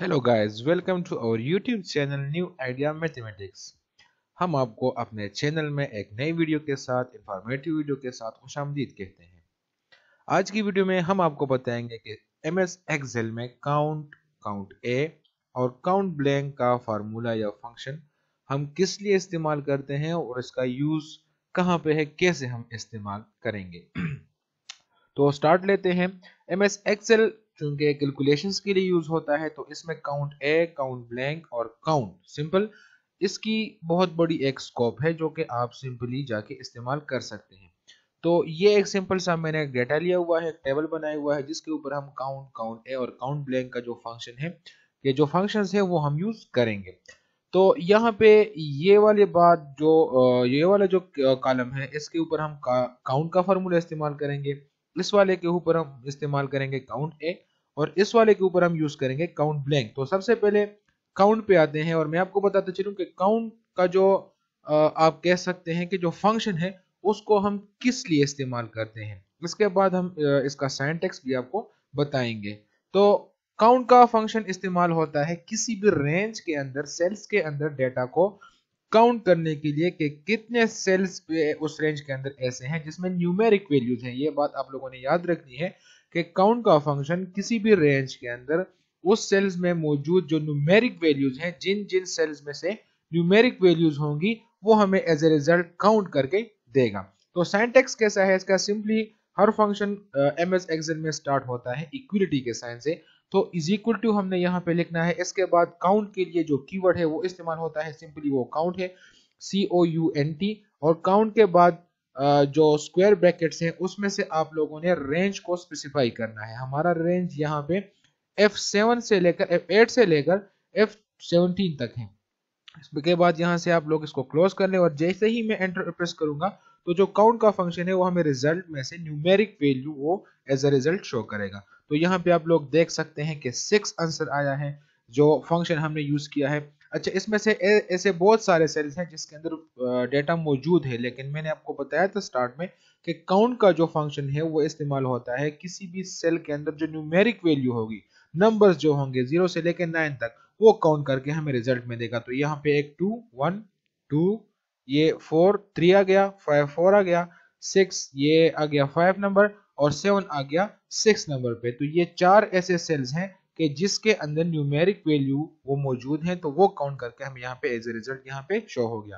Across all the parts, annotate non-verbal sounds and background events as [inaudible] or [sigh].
hello guys welcome to our YouTube channel new idea mathematics हम आपको अपने channel में एक नई वीडियो के साथ इंफॉर्मेटिव वीडियो के साथ खुश कहते हैं आज की वीडियो में हम आपको बताएंगे कि एम एस एक्सेल में काउंट काउंट ए और काउंट ब्लैंक का फार्मूला या फंक्शन हम किस लिए इस्तेमाल करते हैं और इसका यूज़ कहाँ पे है कैसे हम इस्तेमाल करेंगे [clears throat] तो स्टार्ट लेते हैं एम एस एक्सेल चूंकि कैलकुलेशंस के लिए यूज होता है तो इसमें काउंट ए काउंट ब्लैंक और काउंट सिंपल इसकी बहुत बड़ी एक स्कोप है जो कि आप सिंपली जाके इस्तेमाल कर सकते हैं तो ये एक सिंपल सा मैंने डेटा लिया हुआ है टेबल बनाया हुआ है जिसके ऊपर हम काउंट काउंट ए और काउंट ब्लैंक का जो फंक्शन है ये जो फंक्शन है वो हम यूज करेंगे तो यहाँ पे ये वाले बात जो ये वाला जो कॉलम है इसके ऊपर हम काउंट का फार्मूला इस्तेमाल करेंगे इस वाले के ऊपर हम इस्तेमाल करेंगे काउंट ए और इस वाले के ऊपर हम यूज करेंगे काउंट ब्लैंक तो सबसे पहले काउंट पे आते हैं और मैं आपको बताता चलूँ कि काउंट का जो आप कह सकते हैं कि जो फंक्शन है उसको हम किस लिए इस्तेमाल करते हैं इसके बाद हम इसका साइंटेक्स भी आपको बताएंगे तो काउंट का फंक्शन इस्तेमाल होता है किसी भी रेंज के अंदर सेल्स के अंदर डेटा को काउंट करने के लिए कि कितने सेल्स पे उस रेंज के अंदर ऐसे हैं जिसमें न्यूमेरिक वैल्यूज हैं ये बात आप लोगों ने याद रखनी है कि काउंट का फंक्शन किसी भी रेंज के अंदर उस सेल्स में मौजूद जो न्यूमेरिक वैल्यूज हैं जिन जिन सेल्स में से न्यूमेरिक वैल्यूज होंगी वो हमें एज ए रिजल्ट काउंट करके देगा तो साइंटेक्स कैसा है इसका सिंपली हर फंक्शन एम एस एक्सल में स्टार्ट होता है इक्विलिटी के साइन से तो इज इक्वल टू हमने यहाँ पे लिखना है इसके बाद काउंट के लिए जो कीवर्ड है वो इस्तेमाल होता है सिंपली वो काउंट है C O U N T और काउंट के बाद जो स्क्वायर ब्रैकेट्स हैं उसमें से आप लोगों ने रेंज को स्पेसिफाई करना है हमारा रेंज यहाँ पे एफ सेवन से लेकर एफ एट से लेकर एफ सेवनटीन तक है इसके बाद यहाँ से आप लोग इसको क्लोज कर ले और जैसे ही मैं एंटर प्रेस करूंगा तो जो काउंट का फंक्शन है वो हमें रिजल्ट में से न्यूमेरिक वैल्यू वो एज अ रिजल्ट शो करेगा तो यहाँ पे आप लोग देख सकते हैं कि सिक्स आंसर आया है जो फंक्शन हमने यूज किया है अच्छा इसमें से ऐसे बहुत सारे सेल्स हैं जिसके अंदर डेटा मौजूद है लेकिन मैंने आपको बताया था स्टार्ट में कि काउंट का जो फंक्शन है वो इस्तेमाल होता है किसी भी सेल के अंदर जो न्यूमेरिक वैल्यू होगी नंबर्स जो होंगे जीरो से लेकर नाइन तक वो काउंट करके हमें रिजल्ट में देगा तो यहाँ पे एक टू वन टू ये फोर थ्री आ गया फाइव फोर आ गया सिक्स ये आ गया फाइव नंबर और सेवन आ गया सिक्स नंबर पे तो ये चार ऐसे सेल्स हैं कि जिसके अंदर न्यूमेरिक वैल्यू वो मौजूद है तो वो काउंट करके हम यहाँ पे एज ए रिजल्ट यहाँ पे शो हो गया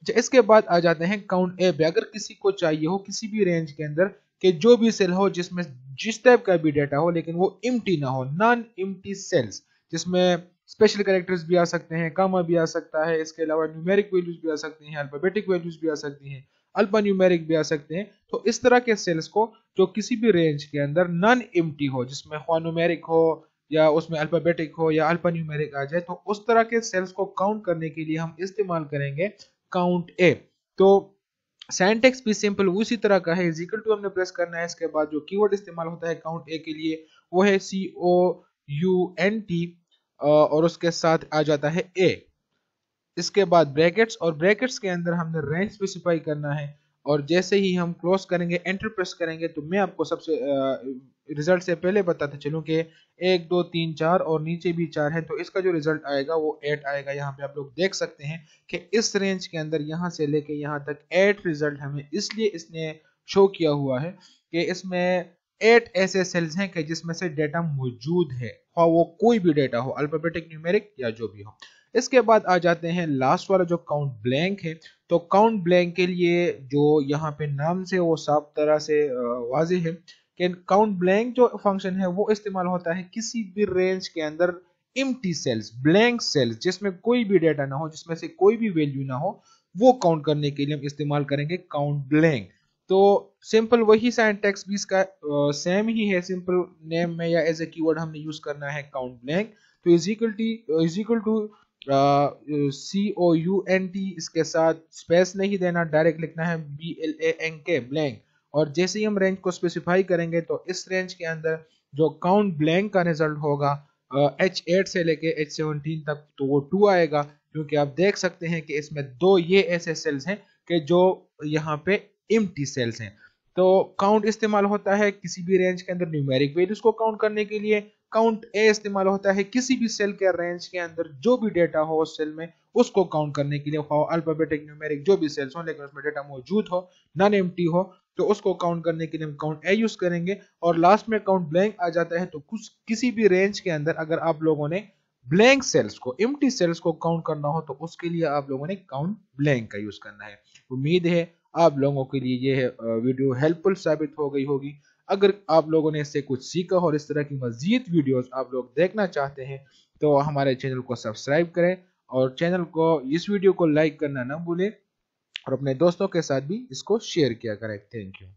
अच्छा इसके बाद आ जाते हैं काउंट ए पे अगर किसी को चाहिए हो किसी भी रेंज के अंदर कि जो भी सेल हो जिसमें जिस टाइप का भी डाटा हो लेकिन वो इम्टी ना हो नॉन इम्टी सेल्स जिसमें स्पेशल कैरेक्टर्स भी आ सकते हैं कामा भी आ सकता है इसके अलावा न्यूमेरिक वैल्यूज भी आ सकती हैं अल्फाबेटिक वैल्यूज भी आ सकती हैं अल्पा न्यूमेरिक भी आ सकते हैं तो इस तरह के सेल्स को जो किसी भी रेंज के अंदर नॉन एम्प्टी हो जिसमें न्यूमेरिक हो या उसमें अल्फ़ाबेटिक हो या अल्पा न्यूमेरिक आ जाए तो उस तरह के सेल्स को काउंट करने के लिए हम इस्तेमाल करेंगे काउंट ए तो सेंटेक्स भी सिंपल उसी तरह का है इजिकल टू हमने प्रेस करना है इसके बाद जो कीवर्ड इस्तेमाल होता है काउंट ए के लिए वो है C O U N T और उसके साथ आ जाता है ए इसके बाद ब्रैकेट्स और ब्रैकेट्स के अंदर हमने रेंज स्पेसिफाई करना है और जैसे ही हम क्लोज करेंगे एंटर प्रेस करेंगे तो मैं आपको सबसे रिजल्ट से पहले बताता चलू कि एक दो तीन चार और नीचे भी चार है तो इसका जो रिजल्ट आएगा वो एट आएगा यहाँ पे आप लोग देख सकते हैं कि इस रेंज के अंदर यहाँ से लेके यहाँ तक एट रिजल्ट हमें इसलिए इसने शो किया हुआ है कि इसमें एट ऐसे सेल्स हैं कि जिसमें से डेटा मौजूद है वो कोई भी डेटा हो अल्फाबेटिक न्यूमेरिक या जो भी हो इसके बाद आ जाते हैं लास्ट वाला जो काउंट ब्लैंक है तो काउंट ब्लैंक के लिए जो यहाँ पे नाम से वो साफ तरह से वाजे है कि काउंट ब्लैंक जो फंक्शन है वो इस्तेमाल होता है किसी भी रेंज के अंदर इम्टी सेल्स ब्लैंक सेल्स जिसमें कोई भी डेटा ना हो जिसमें से कोई भी वैल्यू ना हो वो काउंट करने के लिए हम इस्तेमाल करेंगे काउंट ब्लैंक तो सिंपल वही साइंटेक्स भी इसका सेम ही है सिंपल नेम में या एज ए कीवर्ड हमने यूज करना है काउंट ब्लैंक तो equal T equal to C O U N T इसके साथ स्पेस नहीं देना डायरेक्ट लिखना है B L A N K blank और जैसे ही हम रेंज को स्पेसिफाई करेंगे तो इस रेंज के अंदर जो काउंट ब्लैंक का रिजल्ट होगा एच uh, एट से लेके एच सेवनटीन तक तो वो टू आएगा क्योंकि आप देख सकते हैं कि इसमें दो ये ऐसे सेल्स हैं कि जो यहाँ पे इम्टी सेल्स हैं तो काउंट इस्तेमाल होता है किसी भी रेंज के अंदर न्यूमेरिक वैल्यूज को काउंट करने के लिए काउंट ए इस्तेमाल होता है किसी भी सेल के रेंज के अंदर जो भी डेटा हो उस सेल में उसको काउंट करने के लिए अल्फाबेटिक न्यूमेरिक जो भी सेल्स हो लेकिन उसमें डेटा मौजूद हो नॉन एम्प्टी हो तो उसको काउंट करने के लिए हम काउंट ए यूज करेंगे और लास्ट में काउंट ब्लैंक आ जाता है तो कुछ किसी भी रेंज के अंदर अगर आप लोगों ने ब्लैंक सेल्स को एम्प्टी सेल्स को काउंट करना हो तो उसके लिए आप लोगों ने काउंट ब्लैंक का यूज करना है उम्मीद है आप लोगों के लिए ये वीडियो हेल्पफुल साबित हो गई होगी अगर आप लोगों ने इससे कुछ सीखा और इस तरह की मजीद वीडियोस आप लोग देखना चाहते हैं तो हमारे चैनल को सब्सक्राइब करें और चैनल को इस वीडियो को लाइक करना ना भूलें और अपने दोस्तों के साथ भी इसको शेयर किया करें थैंक यू